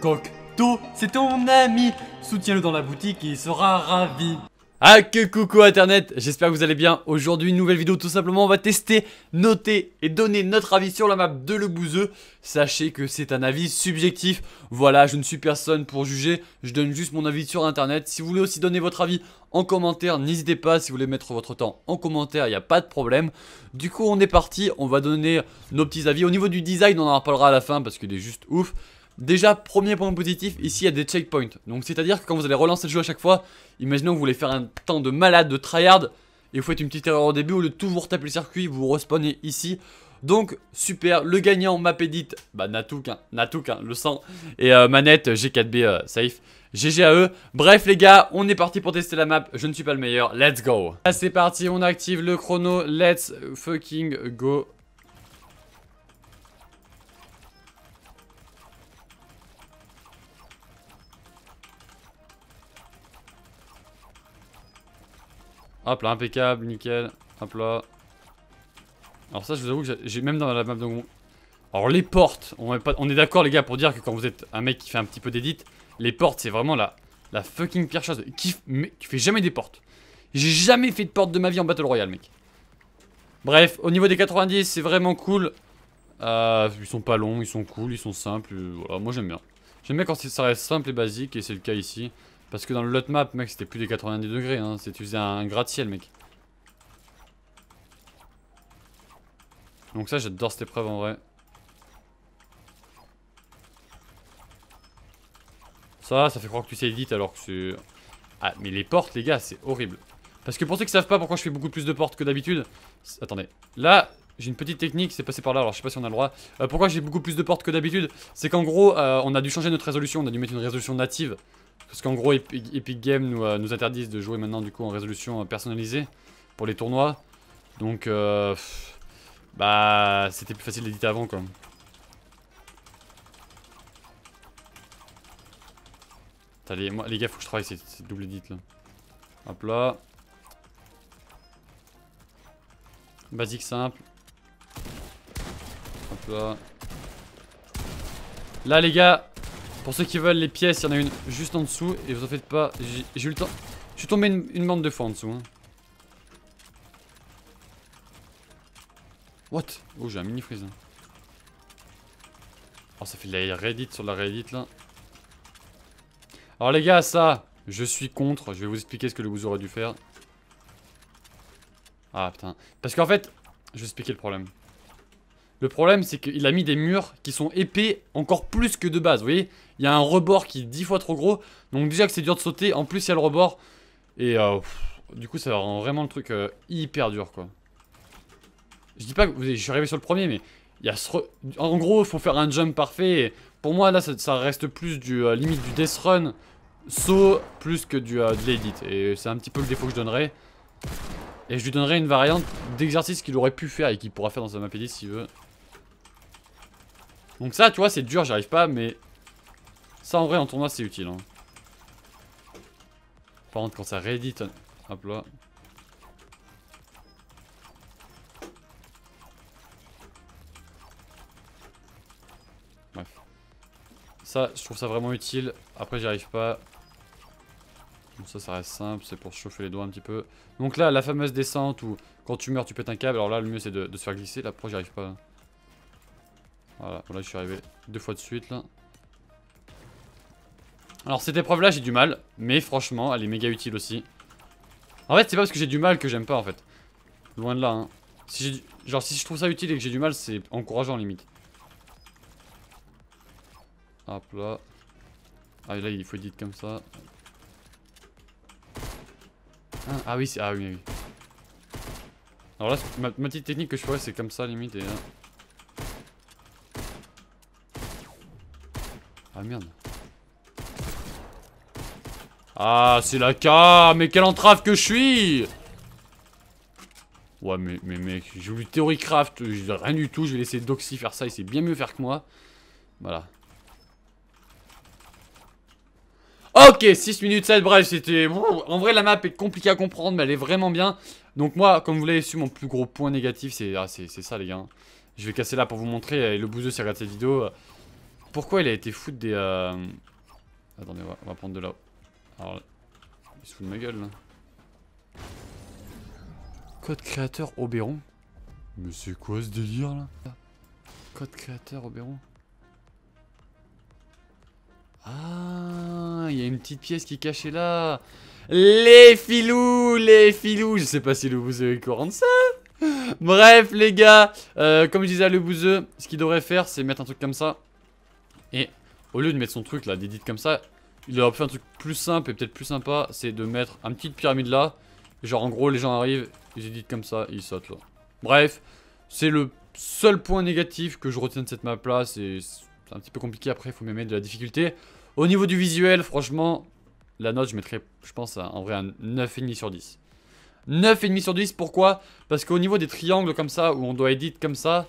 Cocteau, c'est ton ami. Soutiens-le dans la boutique et il sera ravi. Ah que coucou internet, j'espère que vous allez bien. Aujourd'hui une nouvelle vidéo tout simplement, on va tester, noter et donner notre avis sur la map de Le Bouzeux. Sachez que c'est un avis subjectif. Voilà, je ne suis personne pour juger, je donne juste mon avis sur internet. Si vous voulez aussi donner votre avis en commentaire, n'hésitez pas, si vous voulez mettre votre temps en commentaire, il n'y a pas de problème. Du coup on est parti, on va donner nos petits avis. Au niveau du design, on en reparlera à la fin parce qu'il est juste ouf. Déjà, premier point positif, ici il y a des checkpoints. Donc c'est-à-dire que quand vous allez relancer le jeu à chaque fois, imaginons que vous voulez faire un temps de malade, de tryhard, et vous faites une petite erreur au début, au le tout vous retape le circuit, vous respawnez ici. Donc super, le gagnant map edit, bah Natouk, hein, hein, le sang, et euh, manette G4B euh, safe. GG à e. Bref les gars, on est parti pour tester la map, je ne suis pas le meilleur, let's go c'est parti, on active le chrono, let's fucking go Hop là, impeccable, nickel. Hop là. Alors ça, je vous avoue que j'ai même dans la map de... Alors les portes, on est, d'accord les gars pour dire que quand vous êtes un mec qui fait un petit peu d'édit, les portes c'est vraiment la... fucking pire chose. Qui, mais, qui fait jamais des portes. J'ai jamais fait de porte de ma vie en Battle Royale, mec. Bref, au niveau des 90, c'est vraiment cool. Euh, ils sont pas longs, ils sont cool, ils sont simples. voilà, moi j'aime bien. J'aime bien quand ça reste simple et basique, et c'est le cas ici. Parce que dans le lot map, mec, c'était plus des 90 degrés. Hein. Tu faisais un gratte-ciel, mec. Donc ça, j'adore cette épreuve en vrai. Ça, ça fait croire que tu sais vite alors que c'est... Ah, mais les portes, les gars, c'est horrible. Parce que pour ceux qui savent pas pourquoi je fais beaucoup plus de portes que d'habitude... Attendez. Là, j'ai une petite technique, c'est passé par là, alors je sais pas si on a le droit. Euh, pourquoi j'ai beaucoup plus de portes que d'habitude C'est qu'en gros, euh, on a dû changer notre résolution, on a dû mettre une résolution native. Parce qu'en gros, Epic Games euh, nous, interdisent de jouer maintenant du coup en résolution euh, personnalisée pour les tournois. Donc, euh, bah, c'était plus facile d'éditer avant quoi. les, moi, les gars, faut que je travaille cette, double edit là. Hop là. Basique simple. Hop là. Là les gars, pour ceux qui veulent les pièces, il y en a une juste en dessous. Et vous en faites pas, j'ai eu le temps. Je suis tombé une, bande de fois en dessous. Hein. What Oh, j'ai un mini freeze. Hein. Oh, ça fait de la Reddit sur la Reddit là. Alors les gars, ça, je suis contre. Je vais vous expliquer ce que vous aurez dû faire. Ah putain. Parce qu'en fait, je vais expliquer le problème. Le problème, c'est qu'il a mis des murs qui sont épais encore plus que de base, vous voyez Il y a un rebord qui est 10 fois trop gros, donc déjà que c'est dur de sauter, en plus il y a le rebord. Et euh, du coup, ça rend vraiment le truc euh, hyper dur, quoi. Je dis pas que je suis arrivé sur le premier, mais il y a en gros, il faut faire un jump parfait. Et pour moi, là, ça, reste plus du euh, limite du death run, saut, plus que du, de l'edit. Et c'est un petit peu le défaut que je donnerais. Et je lui donnerai une variante d'exercice qu'il aurait pu faire et qu'il pourra faire dans sa map edit s'il veut. Donc ça, tu vois, c'est dur, j'arrive pas, mais... Ça, en vrai, en tournoi, c'est utile. Hein. Par contre, quand ça réédite... Hop là. Bref. Ça, je trouve ça vraiment utile. Après, j'y arrive pas. Donc ça, ça reste simple. C'est pour chauffer les doigts un petit peu. Donc là, la fameuse descente où quand tu meurs, tu pètes un câble. Alors là, le mieux, c'est de, se faire glisser. Là, pourquoi j'y arrive pas voilà, là je suis arrivé deux fois de suite là. Alors cette épreuve là j'ai du mal, mais franchement elle est méga utile aussi. En fait c'est pas parce que j'ai du mal que j'aime pas en fait. Loin de là hein. Si Genre si je trouve ça utile et que j'ai du mal c'est encourageant limite. Hop là. Ah là il faut dire comme ça. Ah, ah oui c'est... Ah oui oui. Alors là ma, petite technique que je ferais c'est comme ça limite et... Là. Ah merde. Ah, c'est la K Mais quelle entrave que je suis Ouais, mais, mais mec, je théorie Theorycraft, rien du tout, je vais laisser Doxy faire ça, il sait bien mieux faire que moi. Voilà. Ok, 6 minutes 7, bref, c'était... En vrai, la map est compliquée à comprendre, mais elle est vraiment bien. Donc moi, comme vous l'avez su, mon plus gros point négatif, c'est ah, c'est ça, les gars. Je vais casser là pour vous montrer, le bouseux, vous regarde cette vidéo... Euh, pourquoi il a été foutre des... Euh, Attendez, on va, prendre de là-haut. Alors, il se fout de ma gueule, là. Code créateur Oberon Mais c'est quoi ce délire, là Code créateur Oberon Ah, il y a une petite pièce qui est cachée là Les filous, les filous Je sais pas si le bouseux est courant de ça Bref les gars, euh, comme je disais à le bouseux, ce qu'il devrait faire c'est mettre un truc comme ça et au lieu de mettre son truc là, d'édite comme ça, il aurait fait un truc plus simple et peut-être plus sympa, c'est de mettre un petite pyramide là. Genre en gros les gens arrivent, ils éditent comme ça, ils sautent là. Bref, c'est le seul point négatif que je retiens de cette map là, c'est un petit peu compliqué après, il faut même mettre de la difficulté. Au niveau du visuel, franchement, la note je mettrais, je pense, en vrai un 9,5 sur 10. 9,5 sur 10, pourquoi Parce qu'au niveau des triangles comme ça, où on doit éditer comme ça,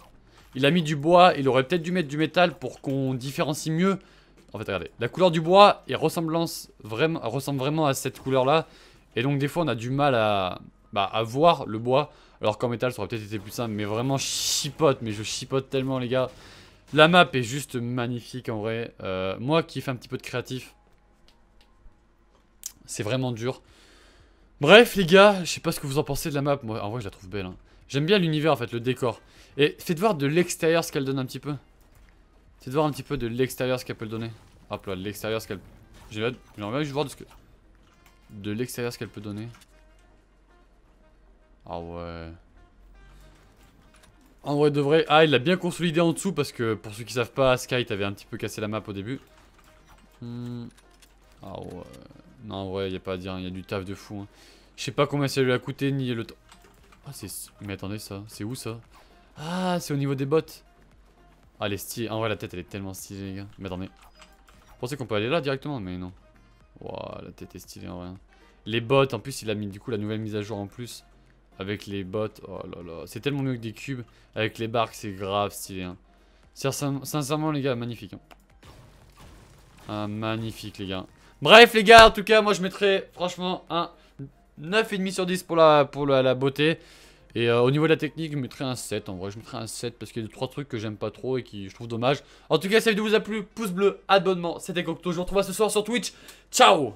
il a mis du bois, il aurait peut-être dû mettre du métal pour qu'on différencie mieux. En fait, regardez, la couleur du bois et ressemble vraiment à cette couleur-là. Et donc, des fois, on a du mal à, bah, voir le bois. Alors qu'en métal, ça aurait peut-être été plus simple, mais vraiment, chipote. Mais je chipote tellement, les gars. La map est juste magnifique, en vrai. Euh, moi, qui fais un petit peu de créatif, c'est vraiment dur. Bref, les gars, je sais pas ce que vous en pensez de la map. en vrai, je la trouve belle. Hein. J'aime bien l'univers, en fait, le décor. Et de voir de l'extérieur ce qu'elle donne un petit peu. Faites voir un petit peu de l'extérieur ce qu'elle peut donner. Hop là, de l'extérieur ce qu'elle... J'ai juste voir de ce que... De l'extérieur ce qu'elle peut donner. Ah ouais... En vrai de vrai... Ah, il l'a bien consolidé en dessous parce que pour ceux qui savent pas, Sky avait un petit peu cassé la map au début. Hmm. Ah ouais... Non, en vrai, y a pas à dire, il hein, y a du taf de fou. Hein. Je sais pas combien ça lui a coûté, ni le temps... Ah, c'est... Mais attendez, ça, c'est où ça ah, c'est au niveau des bottes. Ah, est stylée En ah, vrai, la tête, elle est tellement stylée, les gars. Mais attendez. Je pensais qu'on peut aller là directement, mais non. Waouh, la tête est stylée, en vrai. Les bottes, en plus, il a mis du coup la nouvelle mise à jour en plus. Avec les bottes. Oh là là. C'est tellement mieux que des cubes. Avec les barques, c'est grave stylé. Hein. Sincèrement, les gars, magnifique. Hein. Ah, magnifique, les gars. Bref, les gars, en tout cas, moi, je mettrais, franchement, un 9,5 sur 10 pour la, pour la beauté. Et euh, au niveau de la technique, je mettrai un 7 en vrai. Je mettrai un 7 parce qu'il y a trois trucs que j'aime pas trop et qui je trouve dommage. En tout cas, si la vidéo vous a plu, pouce bleu, abonnement. C'était Cocteau. Je vous retrouve ce soir sur Twitch. Ciao